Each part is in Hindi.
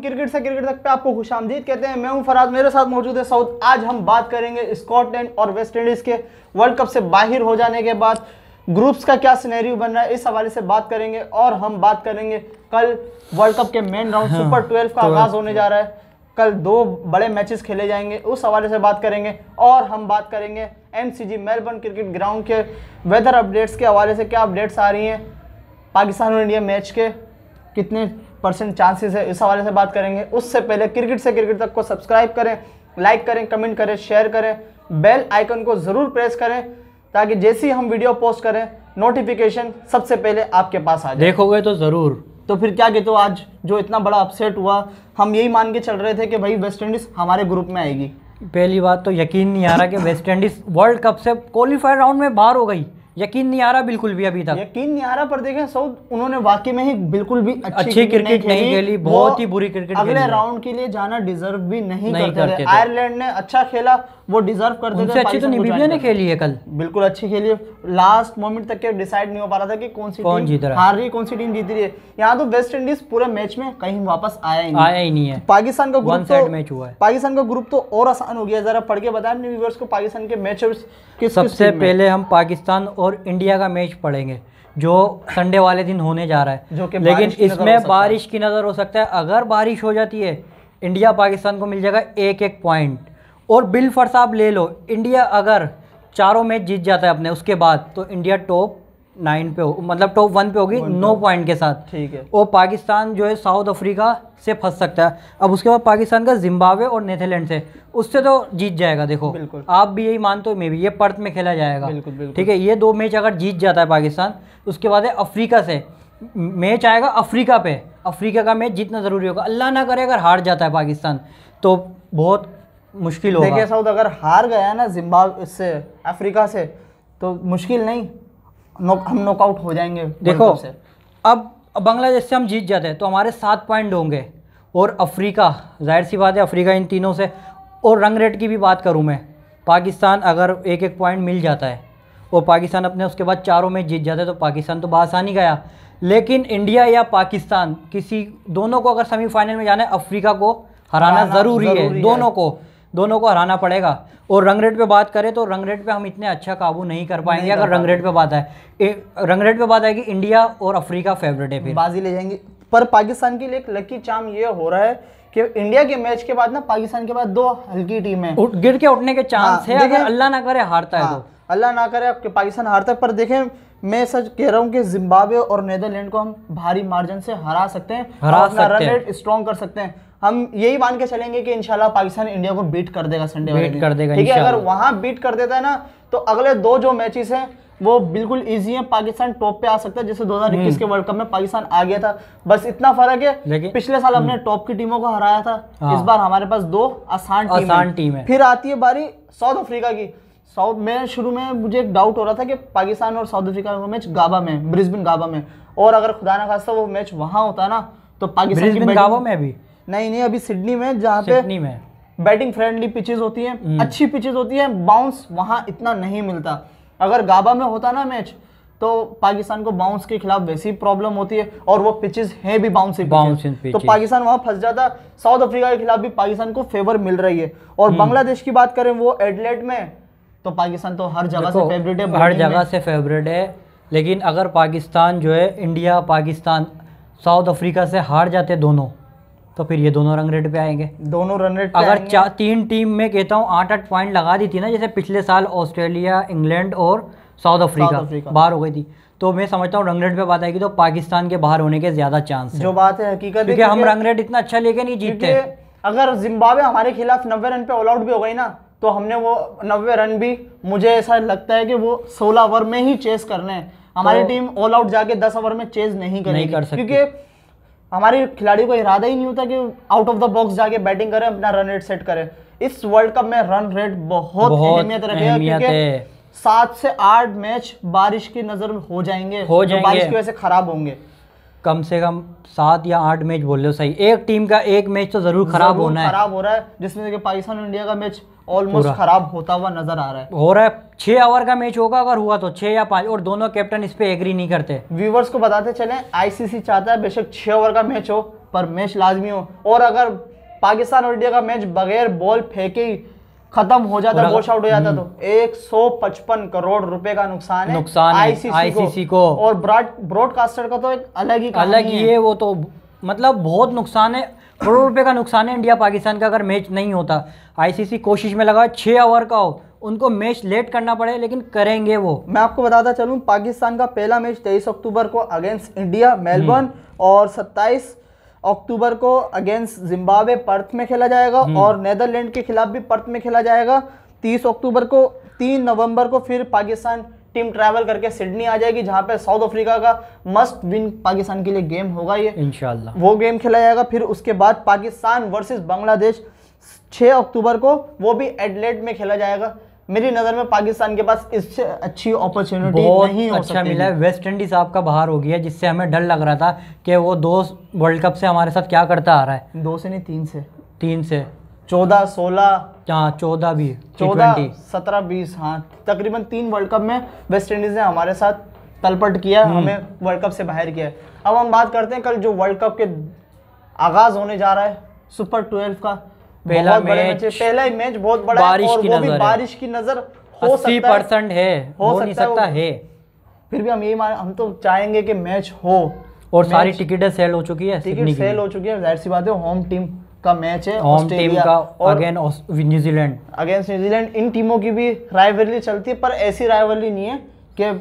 क्रिकेट से क्रिकेट तक पे आपको खुश आमदीद कहते हैं मैं हूं फराज मेरे साथ मौजूद है साउथ आज हम बात करेंगे स्कॉटलैंड और वेस्ट इंडीज़ के वर्ल्ड कप से बाहर हो जाने के बाद ग्रुप्स का क्या सिनेरियो बन रहा है इस हवाले से बात करेंगे और हम बात करेंगे कल वर्ल्ड कप के मेन राउंड हाँ, सुपर ट्वेल्व का तो आगाज़ होने जा रहा है कल दो बड़े मैचेस खेले जाएंगे उस हवाले से बात करेंगे और हम बात करेंगे एमसीजी मेलबर्न क्रिकेट ग्राउंड के वेदर अपडेट्स के हवाले से क्या अपडेट्स आ रही हैं पाकिस्तान और इंडिया मैच के कितने परसेंट चांसेस है इस हवाले से बात करेंगे उससे पहले क्रिकेट से क्रिकेट तक को सब्सक्राइब करें लाइक करें कमेंट करें शेयर करें बेल आइकन को ज़रूर प्रेस करें ताकि जैसे ही हम वीडियो पोस्ट करें नोटिफिकेशन सबसे पहले आपके पास आ जाए देखोगे तो ज़रूर तो फिर क्या कहते हो आज जो इतना बड़ा अपसेट हुआ हम यही मान के चल रहे थे कि भाई वेस्ट इंडीज़ हमारे ग्रुप में आएगी पहली बात तो यकीन नहीं आ रहा कि वेस्ट इंडीज़ वर्ल्ड कप से क्वालिफायर राउंड में बाहर हो गई यकीन नहीं आ रहा बिल्कुल भी अभी तक यकीन नहीं आ रहा पर देखें सऊद उन्होंने वाकई में ही बिल्कुल भी अच्छी, अच्छी क्रिकेट नहीं खेली बहुत ही बुरी क्रिकेट अगले राउंड के लिए जाना डिजर्व भी नहीं, नहीं करते, करते आयरलैंड ने अच्छा खेला वो डिजर्व करते थे अच्छी तो ने खेली है कल बिल्कुल अच्छी खेली लास्ट मोमेंट तक के डिसाइड नहीं हो पा रहा था कि कौन सी कौन जीत हार रही कौन सी टीम जीत रही है यहाँ तो वेस्ट इंडीज पूरे मैच में कहीं वापस आया ही नहीं आया ही नहीं है पाकिस्तान का ग्रुप तो मैच हुआ है पाकिस्तान का ग्रुप तो और आसान हो गया जरा पढ़ के बताया व्यूवर्स को पाकिस्तान के मैच सबसे पहले हम पाकिस्तान और इंडिया का मैच पढ़ेंगे जो संडे वाले दिन होने जा रहा है जो कि लेकिन इसमें बारिश की नज़र हो सकता है अगर बारिश हो जाती है इंडिया पाकिस्तान को मिल जाएगा एक एक पॉइंट और बिल फर्स आप ले लो इंडिया अगर चारों मैच जीत जाता है अपने उसके बाद तो इंडिया टॉप नाइन पे हो मतलब टॉप वन पे होगी नो पॉइंट के साथ ठीक है और पाकिस्तान जो है साउथ अफ्रीका से फंस सकता है अब उसके बाद पाकिस्तान का जिम्बाब्वे और नेदरलैंड से उससे तो जीत जाएगा देखो आप भी यही मानते हो मे भी ये पर्थ में खेला जाएगा बिल्कुल, बिल्कुल। ठीक है ये दो मैच अगर जीत जाता है पाकिस्तान उसके बाद है अफ्रीका से मैच आएगा अफ्रीका पे अफ्रीका का मैच जीतना ज़रूरी होगा अल्लाह ना करे अगर हार जाता है पाकिस्तान तो बहुत मुश्किल होगा देखिए साउथ अगर हार गया ना जिम्बाब्वे से अफ्रीका से तो मुश्किल नहीं नो, हम नॉकआउट हो जाएंगे देखो अब बांग्लादेश से हम जीत जाते हैं तो हमारे सात पॉइंट होंगे और अफ्रीका जाहिर सी बात है अफ्रीका इन तीनों से और रंग रेट की भी बात करूँ मैं पाकिस्तान अगर एक एक पॉइंट मिल जाता है और पाकिस्तान अपने उसके बाद चारों मैच जीत जाता है तो पाकिस्तान तो बासानी गया लेकिन इंडिया या पाकिस्तान किसी दोनों को अगर सेमीफाइनल में जाना है अफ्रीका को हराना ज़रूरी है, है दोनों को दोनों को हराना पड़ेगा और रंग रेट पर बात करें तो रंग रेट पर हम इतने अच्छा काबू नहीं कर पाएंगे अगर रंग रेट पर बात आए रंग रेट पर बात आएगी इंडिया और अफ्रीका फेवरेट है फिर बाजी ले जाएंगे पर पाकिस्तान के लिए एक लकी चाम ये हो रहा है कि इंडिया के मैच के बाद ना पाकिस्तान के बाद दो हल्की टीम है उठ गिर के उठने के चांस हाँ, है अगर अल्लाह ना करे हारता है तो। हाँ, अल्लाह ना करे आपके पाकिस्तान हारता है पर देखें मैं सच कह रहा हूँ कि जिम्बाब्वे और नेदरलैंड को हम भारी मार्जिन से हरा सकते हैं हरा सकते रन रेट स्ट्रॉन्ग कर सकते हैं हम यही मान के चलेंगे कि इंशाल्लाह पाकिस्तान इंडिया को बीट कर देगा संडे बीट कर देगा ठीक है अगर वहां बीट कर देता है ना तो अगले दो जो मैचेस हैं वो बिल्कुल इजी है पाकिस्तान टॉप पे आ सकता है जैसे 2021 हम्म। के वर्ल्ड कप में पाकिस्तान आ गया था बस इतना फर्क है पिछले साल हमने टॉप हम्म। की टीमों को हराया था हाँ। इस बार हमारे पास दो आसान टीम आसान टीम है फिर आती है बारी साउथ अफ्रीका की साउथ में शुरू में मुझे एक डाउट हो रहा था कि पाकिस्तान और साउथ अफ्रीका का मैच गाबा में ब्रिस्बिन गाबा में और अगर खुदा ना खास्ता वो मैच वहां होता ना तो पाकिस्तान में भी नहीं नहीं अभी सिडनी में जहाँ पे सिडनी में बैटिंग फ्रेंडली पिचेस होती हैं हम्म। अच्छी पिचेस होती हैं बाउंस वहाँ इतना नहीं मिलता अगर गाबा में होता ना मैच तो पाकिस्तान को बाउंस के खिलाफ वैसी प्रॉब्लम होती है और वो पिचेस हैं भी बाउंस बाउंस तो पाकिस्तान वहाँ फंस जाता साउथ अफ्रीका के खिलाफ भी पाकिस्तान को फेवर मिल रही है और हम्म। बांग्लादेश की बात करें वो एडलेट में तो पाकिस्तान तो हर जगह से फेवरेट है हर जगह से फेवरेट है लेकिन अगर पाकिस्तान जो है इंडिया पाकिस्तान साउथ अफ्रीका से हार जाते दोनों तो फिर ये दोनों रंग रेट पे आएंगे दोनों रन रेट अगर तीन टीम में कहता हूँ आठ आठ पॉइंट लगा दी थी ना जैसे पिछले साल ऑस्ट्रेलिया इंग्लैंड और साउथ अफ्रीका बाहर हो गई थी तो मैं समझता हूँ रंग रेट पे बात आएगी तो पाकिस्तान के बाहर होने के ज्यादा चांस जो बात है हकीकत क्योंकि हम रंग रेट इतना अच्छा लेके नहीं जीतते अगर जिम्बाब्वे हमारे खिलाफ नब्बे रन पे ऑल आउट भी हो गई ना तो हमने वो नब्बे रन भी मुझे ऐसा लगता है कि वो सोलह ओवर में ही चेस करने हैं हमारी टीम ऑल आउट जाके दस ओवर में चेस नहीं करेगी नहीं कर सकती क्योंकि हमारे खिलाड़ियों को इरादा ही नहीं होता कि आउट ऑफ द बॉक्स जाके बैटिंग करें अपना रन रेट सेट करें इस वर्ल्ड कप में रन रेट बहुत, बहुत अहमियत रखेगा क्योंकि सात से आठ मैच बारिश की नज़र हो जाएंगे हो जाएंगे बारिश की वजह से ख़राब होंगे कम से कम सात या आठ मैच बोल लो सही एक टीम का एक मैच तो ज़रूर खराब होना है खराब हो रहा है जिसमें पाकिस्तान इंडिया का मैच ऑलमोस्ट खराब होता हुआ नजर आ रहा है हो रहा है छह आवर का मैच होगा अगर हुआ तो छह या पांच और दोनों कैप्टन इस पे एग्री नहीं करते व्यूवर्स को बताते चले आईसीसी चाहता है बेशक छह ओवर का मैच हो पर मैच लाजमी हो और अगर पाकिस्तान और इंडिया का मैच बगैर बॉल फेंके खत्म हो जाता वॉश आउट हो जाता तो 155 हम्म। करोड़ रुपए का नुकसान है नुकसान आईसीसी, आईसीसी को, को और ब्रॉडकास्टर का तो एक अलग ही अलग ही है वो तो मतलब बहुत नुकसान है करोड़ रुपए का नुकसान है इंडिया पाकिस्तान का अगर मैच नहीं होता आईसीसी कोशिश में लगा छः ओवर का हो उनको मैच लेट करना पड़े लेकिन करेंगे वो मैं आपको बताता चलूँ पाकिस्तान का पहला मैच तेईस अक्टूबर को अगेंस्ट इंडिया मेलबर्न और सत्ताईस अक्टूबर को अगेंस्ट जिम्बाब्वे पर्थ में खेला जाएगा हम्म। और नेदरलैंड के खिलाफ भी पर्थ में खेला जाएगा तीस अक्टूबर को तीन नवंबर को फिर पाकिस्तान टीम ट्रैवल करके सिडनी आ जाएगी जहाँ पे साउथ अफ्रीका का मस्ट विन पाकिस्तान के लिए गेम होगा ये इनशाला वो गेम खेला जाएगा फिर उसके बाद पाकिस्तान वर्सेस बांग्लादेश 6 अक्टूबर को वो भी एडलेट में खेला जाएगा मेरी नज़र में पाकिस्तान के पास इससे अच्छी अपॉर्चुनिटी नहीं हो अच्छा मिला है वेस्ट इंडीज़ आपका बाहर हो गया जिससे हमें डर लग रहा था कि वो दो वर्ल्ड कप से हमारे साथ क्या करता आ रहा है दो से नहीं तीन से तीन से चौदह सोलह हाँ, चौदह भी चौदह सत्रह बीस हाँ तकरीबन तीन वर्ल्ड कप में वेस्ट इंडीज ने हमारे साथ तलपट किया हम्म। हमें वर्ल्ड कप से बाहर किया अब हम बात करते हैं कल जो वर्ल्ड कप के आगाज होने जा रहा है सुपर ट्वेल्व का पहला मैच पहला ही मैच बहुत बड़ा बारिश की नजर बारिश की नजर हो सकता परसेंट है हो सकता है फिर भी हम यही मान हम तो चाहेंगे कि मैच हो और सारी टिकटें सेल हो चुकी है टिकट सेल हो चुकी है जाहिर सी बात है होम टीम का मैच है ऑस्ट्रेलिया का और अगेन न्यूजीलैंड अगेंस्ट न्यूजीलैंड इन टीमों की भी राइवलरी चलती है पर ऐसी राइवलरी नहीं है कि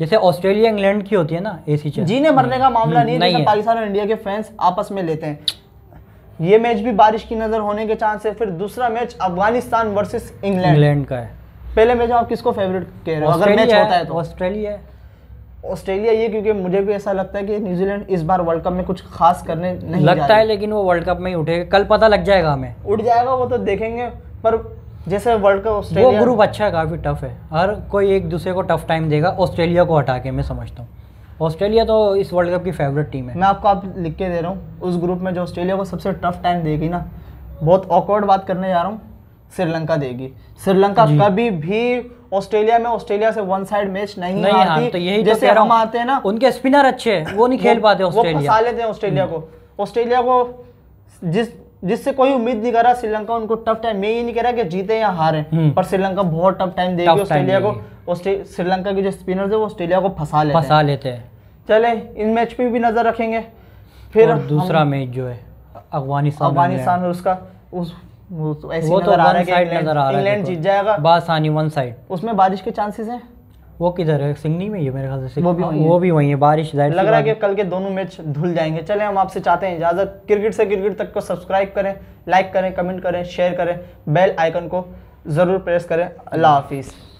जैसे ऑस्ट्रेलिया इंग्लैंड की होती है ना ऐसी चैंपियन जीने मरने का मामला नहीं, नहीं है पाकिस्तान और इंडिया के फैंस आपस में लेते हैं ये मैच भी बारिश की नजर होने के चांस है फिर दूसरा match Afghanistan versus England England का है पहले मैच आप किसको फेवरेट कह रहे हो अगर मैच होता है तो ऑस्ट्रेलिया ऑस्ट्रेलिया ये क्योंकि मुझे भी ऐसा लगता है कि न्यूजीलैंड इस बार वर्ल्ड कप में कुछ खास करने नहीं लगता है लेकिन वो वर्ल्ड कप में ही उठेगा कल पता लग जाएगा हमें उठ जाएगा वो तो देखेंगे पर जैसे वर्ल्ड कप ऑस्ट्रेलिया वो ग्रुप अच्छा है काफ़ी टफ है हर कोई एक दूसरे को टफ टाइम देगा ऑस्ट्रेलिया को हटा के मैं समझता हूँ ऑस्ट्रेलिया तो इस वर्ल्ड कप की फेवरेट टीम है मैं आपको आप लिख के दे रहा हूँ उस ग्रुप में जो ऑस्ट्रेलिया को सबसे टफ टाइम देगी ना बहुत ऑकवर्ड बात करने जा रहा हूँ श्रीलंका देगी श्रीलंका कभी भी ऑस्ट्रेलिया में ऑस्ट्रेलिया से वन साइड मैच नहीं, नहीं हाँ, आती तो यही तो जैसे तो हम आते हैं ना उनके स्पिनर अच्छे हैं वो नहीं खेल पाते ऑस्ट्रेलिया लेते हैं ऑस्ट्रेलिया हम्म। को ऑस्ट्रेलिया को जिस जिससे कोई उम्मीद नहीं कर रहा श्रीलंका उनको टफ टाइम मैं ये नहीं कह रहा कि जीते या हारे हम्म। पर श्रीलंका बहुत टफ टाइम देगी ऑस्ट्रेलिया को श्रीलंका के जो स्पिनर्स है वो ऑस्ट्रेलिया को फंसा लेते फंसा लेते हैं चले इन मैच पे भी नजर रखेंगे फिर दूसरा मैच जो है अफगानिस्तान अफगानिस्तान और उसका उस वो तो, तो नजर आ रहा है इंग्लैंड जीत जाएगा वन साइड उसमें बारिश के चांसेस हैं वो किधर है सिंगनी में मेरे ख्याल से वो भी वो भी है बारिश जाहिर लग रहा है कि कल के दोनों मैच धुल जाएंगे चले हम आपसे चाहते हैं इजाजत क्रिकेट से क्रिकेट तक को सब्सक्राइब करें लाइक करें कमेंट करें शेयर करें बेल आइकन को ज़रूर प्रेस करें अल्लाह हाफिज़